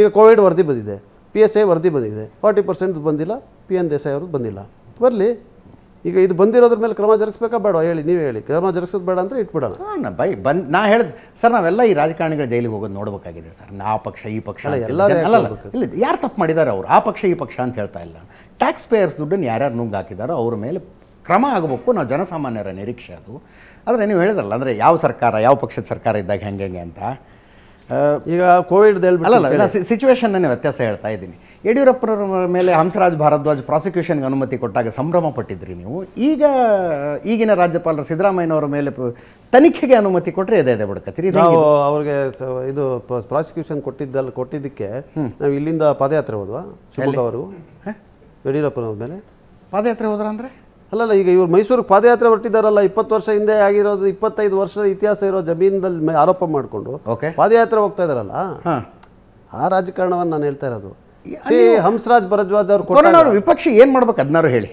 ಈಗ ಕೋವಿಡ್ ವರದಿ ಬಂದಿದೆ ಪಿ ಎಸ್ ಐ ವರದಿ ಬಂದಿದೆ ಫಾರ್ಟಿ ಪರ್ಸೆಂಟ್ ಬಂದಿಲ್ಲ ಪಿ ಎನ್ ದೇಸಾಯಿ ಅವ್ರದ್ದು ಬಂದಿಲ್ಲ ಬರಲಿ ಈಗ ಇದು ಬಂದಿರೋದ್ರ ಮೇಲೆ ಕ್ರಮ ಜರುಗಿಸ್ಬೇಕಾ ಬೇಡ ಹೇಳಿ ನೀವು ಹೇಳಿ ಕ್ರಮ ಜರುಗಿಸೋದು ಬೇಡ ಅಂದರೆ ಇಟ್ಬಿಡೋಣ ಬೈ ಬಂದು ನಾ ಹೇಳಿದ್ ಸರ್ ನಾವೆಲ್ಲ ಈ ರಾಜಕಾರಣಿಗಳ ಜೈಲಿಗೆ ಹೋಗೋದು ನೋಡಬೇಕಾಗಿದೆ ಸರ್ ಆ ಪಕ್ಷ ಈ ಪಕ್ಷ ಎಲ್ಲ ಇಲ್ಲ ಯಾರು ತಪ್ಪು ಮಾಡಿದ್ದಾರೆ ಅವರು ಆ ಪಕ್ಷ ಈ ಪಕ್ಷ ಅಂತ ಹೇಳ್ತಾ ಇಲ್ಲ ಟ್ಯಾಕ್ಸ್ ಪೇಯರ್ಸ್ ದುಡ್ಡನ್ನು ಯಾರ್ಯಾರು ನುಂಗ್ ಹಾಕಿದಾರೋ ಅವ್ರ ಮೇಲೆ ಕ್ರಮ ಆಗಬೇಕು ನಾವು ಜನಸಾಮಾನ್ಯರ ನಿರೀಕ್ಷೆ ಅದು ಆದರೆ ನೀವು ಹೇಳಿದ್ರಲ್ಲ ಅಂದರೆ ಯಾವ ಸರ್ಕಾರ ಯಾವ ಪಕ್ಷದ ಸರ್ಕಾರ ಇದ್ದಾಗ ಹೆಂಗೆ ಅಂತ ಈಗ ಕೋವಿಡ್ ಅಲ್ಲ ಸಿಚುವೇಶನ್ನೇ ವ್ಯತ್ಯಾಸ ಹೇಳ್ತಾ ಇದ್ದೀನಿ ಯಡಿಯೂರಪ್ಪನವರ ಮೇಲೆ ಹಂಸರಾಜ್ ಭಾರದ್ವಾಜ್ ಪ್ರಾಸಿಕ್ಯೂಷನ್ಗೆ ಅನುಮತಿ ಕೊಟ್ಟಾಗ ಸಂಭ್ರಮ ಪಟ್ಟಿದ್ರಿ ನೀವು ಈಗ ಈಗಿನ ರಾಜ್ಯಪಾಲರ ಸಿದ್ದರಾಮಯ್ಯನವರ ಮೇಲೆ ತನಿಖೆಗೆ ಅನುಮತಿ ಕೊಟ್ಟರೆ ಇದೆ ಇದೆ ಬಿಡ್ಕತ್ತೀರಿ ನಾವು ಅವ್ರಿಗೆ ಇದು ಪ್ರಾಸಿಕ್ಯೂಷನ್ ಕೊಟ್ಟಿದ್ದಲ್ಲ ಕೊಟ್ಟಿದ್ದಕ್ಕೆ ನಾವು ಇಲ್ಲಿಂದ ಪಾದಯಾತ್ರೆ ಹೋದ್ವಾ ಶಿವಮೊಗ್ಗವರೆಗೂ ಯಡಿಯೂರಪ್ಪನವ್ರ ಮೇಲೆ ಪಾದಯಾತ್ರೆ ಹೋದ್ರ ಅಂದರೆ ಅಲ್ಲಲ್ಲ ಈಗ ಇವರು ಮೈಸೂರಿಗೆ ಪಾದಯಾತ್ರೆ ಹೊರಟಿದ್ದಾರಲ್ಲ ಇಪ್ಪತ್ತು ವರ್ಷ ಹಿಂದೆ ಆಗಿರೋದು ಇಪ್ಪತ್ತೈದು ವರ್ಷದ ಇತಿಹಾಸ ಇರೋ ಜಮೀನಲ್ಲಿ ಆರೋಪ ಮಾಡಿಕೊಂಡು ಪಾದಯಾತ್ರೆ ಹೋಗ್ತಾ ಇದ್ದಾರಲ್ಲ ಆ ರಾಜಕಾರಣವನ್ನು ನಾನು ಹೇಳ್ತಾ ಇರೋದು ಹಂಸರಾಜ್ ಭರದ್ವಾಜ್ ಅವರು ವಿಪಕ್ಷ ಏನು ಮಾಡ್ಬೇಕು ಅದನ್ನಾರು ಹೇಳಿ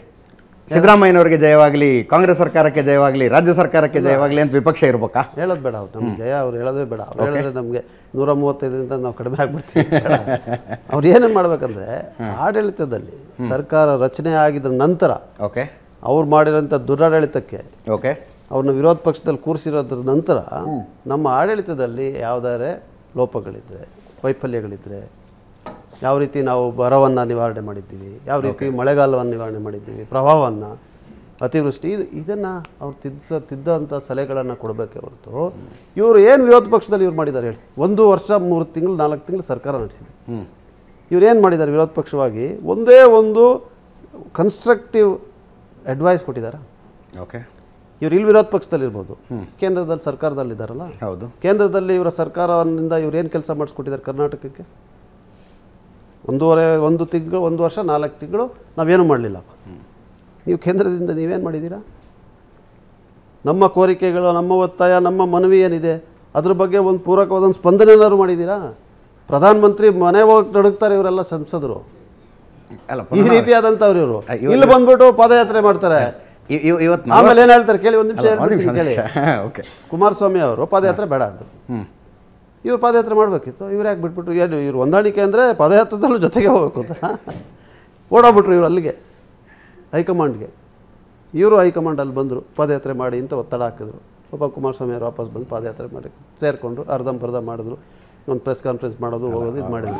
ಸಿದ್ದರಾಮಯ್ಯನವರಿಗೆ ಜಯವಾಗಲಿ ಕಾಂಗ್ರೆಸ್ ಸರ್ಕಾರಕ್ಕೆ ಜಯವಾಗಲಿ ರಾಜ್ಯ ಸರ್ಕಾರಕ್ಕೆ ಜಯವಾಗಲಿ ಅಂತ ವಿಪಕ್ಷ ಇರ್ಬೇಕಾ ಹೇಳೋದು ಬೇಡ ಅವ್ರು ನಮ್ಗೆ ಜಯ ಅವ್ರು ಹೇಳೋದೇ ಬೇಡ ಅವ್ರು ಹೇಳಿದ್ರೆ ನಮಗೆ ನೂರ ಮೂವತ್ತೈದರಿಂದ ನಾವು ಕಡಿಮೆ ಆಗ್ಬಿಡ್ತೀವಿ ಅವ್ರು ಏನೇನು ಮಾಡ್ಬೇಕಂದ್ರೆ ಆಡಳಿತದಲ್ಲಿ ಸರ್ಕಾರ ರಚನೆ ಆಗಿದ ನಂತರ ಓಕೆ ಅವ್ರು ಮಾಡಿರೋಂಥ ದುರಾಡಳಿತಕ್ಕೆ ಓಕೆ ಅವ್ರನ್ನ ವಿರೋಧ ಪಕ್ಷದಲ್ಲಿ ಕೂರಿಸಿರೋದ್ರ ನಂತರ ನಮ್ಮ ಆಡಳಿತದಲ್ಲಿ ಯಾವುದಾದ್ರೆ ಲೋಪಗಳಿದ್ದರೆ ವೈಫಲ್ಯಗಳಿದ್ದರೆ ಯಾವ ರೀತಿ ನಾವು ಬರವನ್ನು ನಿವಾರಣೆ ಮಾಡಿದ್ದೀವಿ ಯಾವ ರೀತಿ ಮಳೆಗಾಲವನ್ನು ನಿವಾರಣೆ ಮಾಡಿದ್ದೀವಿ ಪ್ರಭಾವವನ್ನು ಅತಿವೃಷ್ಟಿ ಇದು ಇದನ್ನು ಅವ್ರು ತಿದ್ದ ತಿದ್ದಂಥ ಸಲಹೆಗಳನ್ನು ಕೊಡಬೇಕೆ ಹೊರತು ಇವರು ಏನು ವಿರೋಧ ಪಕ್ಷದಲ್ಲಿ ಇವ್ರು ಮಾಡಿದ್ದಾರೆ ಹೇಳಿ ಒಂದು ವರ್ಷ ಮೂರು ತಿಂಗಳು ನಾಲ್ಕು ತಿಂಗಳು ಸರ್ಕಾರ ನಡೆಸಿದೆ ಇವ್ರು ಏನು ಮಾಡಿದ್ದಾರೆ ವಿರೋಧ ಪಕ್ಷವಾಗಿ ಒಂದೇ ಒಂದು ಕನ್ಸ್ಟ್ರಕ್ಟಿವ್ ಅಡ್ವೈಸ್ ಕೊಟ್ಟಿದ್ದಾರೆ ಓಕೆ ಇವ್ರು ಇಲ್ಲಿ ವಿರೋಧ ಇರ್ಬೋದು ಕೇಂದ್ರದಲ್ಲಿ ಸರ್ಕಾರದಲ್ಲಿದ್ದಾರಲ್ಲ ಹೌದು ಕೇಂದ್ರದಲ್ಲಿ ಇವರ ಸರ್ಕಾರದಿಂದ ಇವ್ರು ಏನು ಕೆಲಸ ಮಾಡಿಸ್ಕೊಟ್ಟಿದ್ದಾರೆ ಕರ್ನಾಟಕಕ್ಕೆ ಒಂದೂವರೆ ಒಂದು ತಿಂಗಳು ಒಂದು ವರ್ಷ ನಾಲ್ಕು ತಿಂಗಳು ನಾವೇನು ಮಾಡಲಿಲ್ಲ ನೀವು ಕೇಂದ್ರದಿಂದ ನೀವೇನು ಮಾಡಿದ್ದೀರಾ ನಮ್ಮ ಕೋರಿಕೆಗಳು ನಮ್ಮ ಒತ್ತಾಯ ನಮ್ಮ ಮನವಿ ಏನಿದೆ ಅದ್ರ ಬಗ್ಗೆ ಒಂದು ಪೂರಕವಾದ ಒಂದು ಸ್ಪಂದನೆ ಏನಾದರೂ ಮಾಡಿದ್ದೀರಾ ಪ್ರಧಾನಮಂತ್ರಿ ಮನೆ ಹೋಗಿ ನಡುಗ್ತಾರೆ ಇವರೆಲ್ಲ ಸಂಸದರು ಈ ರೀತಿಯಾದಂಥವ್ರು ಇವರು ಇಲ್ಲಿ ಬಂದ್ಬಿಟ್ಟು ಪಾದಯಾತ್ರೆ ಮಾಡ್ತಾರೆ ಇವತ್ತು ಆಮೇಲೆ ಏನು ಹೇಳ್ತಾರೆ ಕೇಳಿ ಒಂದು ನಿಮಿಷ ಕೇಳಿ ಓಕೆ ಕುಮಾರಸ್ವಾಮಿ ಅವರು ಪಾದಯಾತ್ರೆ ಬೇಡ ಅಂದರು ಇವ್ರು ಪಾದಯಾತ್ರೆ ಮಾಡಬೇಕಿತ್ತು ಇವ್ರು ಯಾಕೆ ಬಿಟ್ಬಿಟ್ಟು ಏನು ಇವ್ರು ಹೊಂದಾಣಿಕೆ ಅಂದರೆ ಪಾದಯಾತ್ರದಲ್ಲೂ ಜೊತೆಗೆ ಹೋಗ್ಬೇಕು ಅಂತ ಓಡೋಗ್ಬಿಟ್ರು ಇವರು ಅಲ್ಲಿಗೆ ಹೈಕಮಾಂಡ್ಗೆ ಇವರು ಅಲ್ಲಿ ಬಂದರು ಪಾದಯಾತ್ರೆ ಮಾಡಿ ಅಂತ ಒತ್ತಡ ಹಾಕಿದ್ರು ಪಾಪ ಕುಮಾರಸ್ವಾಮಿ ಅವರು ವಾಪಸ್ ಬಂದು ಪಾದಯಾತ್ರೆ ಮಾಡಿ ಸೇರಿಕೊಂಡ್ರು ಅರ್ಧಂಬರ್ಧ ಮಾಡಿದ್ರು ಒಂದು ಪ್ರೆಸ್ ಕಾನ್ಫರೆನ್ಸ್ ಮಾಡೋದು ಹೋಗೋದು ಇದು ಮಾಡಿದ್ರು